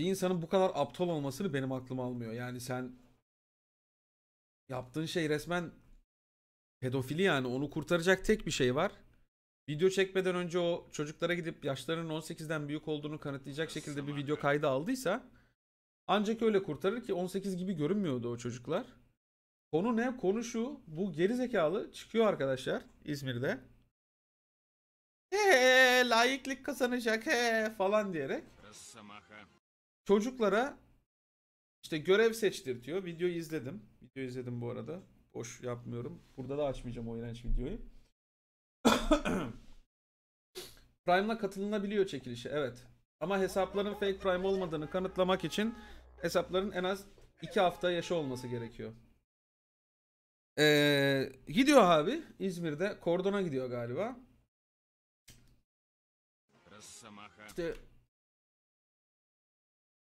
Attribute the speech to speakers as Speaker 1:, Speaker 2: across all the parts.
Speaker 1: bir insanın bu kadar aptal olmasını benim aklım almıyor. Yani sen yaptığın şey resmen pedofili yani onu kurtaracak tek bir şey var. Video çekmeden önce o çocuklara gidip yaşlarının 18'den büyük olduğunu kanıtlayacak şekilde bir video kaydı aldıysa ancak öyle kurtarır ki 18 gibi görünmüyordu o çocuklar. Konu ne? Konu şu. Bu gerizekalı çıkıyor arkadaşlar İzmir'de. He, layıklık kazanacak he falan diyerek Çocuklara işte görev seçtirtiyor. Video izledim. Video izledim bu arada. Boş yapmıyorum. Burada da açmayacağım o iğrenç videoyu. Prime'la katılınabiliyor çekilişe evet. Ama hesapların fake Prime olmadığını kanıtlamak için hesapların en az 2 hafta yaşı olması gerekiyor. Ee, gidiyor abi İzmir'de. Kordona gidiyor galiba. İşte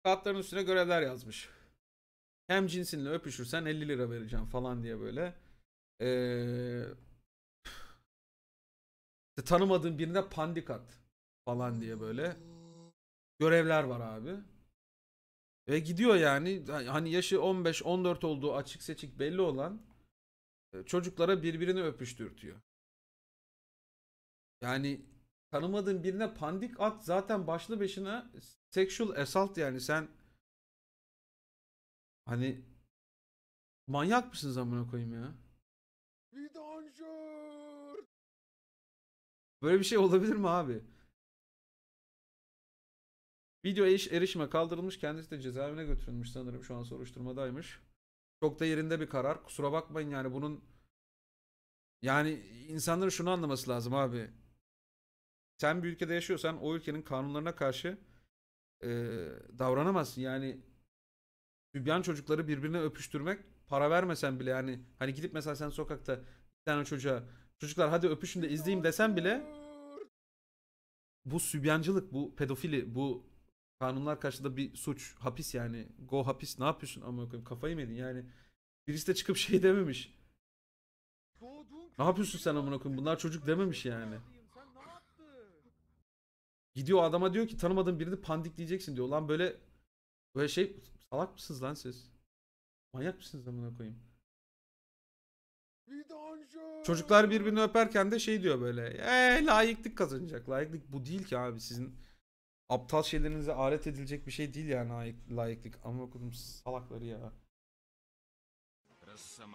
Speaker 1: Kağıtların üstüne görevler yazmış. Hem cinsinle öpüşürsen 50 lira vereceğim falan diye böyle. Ee, tanımadığın birine pandikat falan diye böyle görevler var abi. Ve gidiyor yani hani yaşı 15-14 olduğu açık seçik belli olan e, çocuklara birbirini öpüştürtüyor. Yani tanımadığın birine pandik at zaten başlı başına sexual assault yani sen hani manyak mısınız amına koyayım ya? Vidanjör! Böyle bir şey olabilir mi abi? Video eş erişime kaldırılmış. Kendisi de cezaevine götürülmüş sanırım. Şu an soruşturmadaymış. Çok da yerinde bir karar. Kusura bakmayın yani bunun yani insanların şunu anlaması lazım abi sen bir ülkede yaşıyorsan o ülkenin kanunlarına karşı e, davranamazsın. Yani Sübyan çocukları birbirine öpüştürmek para vermesen bile yani hani gidip mesela sen sokakta bir tane çocuğa çocuklar hadi öpüşün de izleyeyim desen bile bu sübyancılık, bu pedofili, bu kanunlar karşısında bir suç, hapis yani. Go hapis ne yapıyorsun ama koyayım kafayı mı yedin yani. Birisi de çıkıp şey dememiş. Ne yapıyorsun sen amına koyayım bunlar çocuk dememiş yani. Gidiyor adama diyor ki tanımadığın birini diyeceksin diyor. Lan böyle böyle şey salak mısınız lan siz? Manyak mısınız amına koyayım? Çocuklar birbirini öperken de şey diyor böyle. Eee layıklık kazanacak. Layıklık bu değil ki abi. Sizin aptal şeylerinize alet edilecek bir şey değil yani layıklık. Ama okudum salakları ya.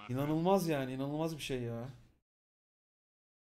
Speaker 1: İnanılmaz yani inanılmaz bir şey ya.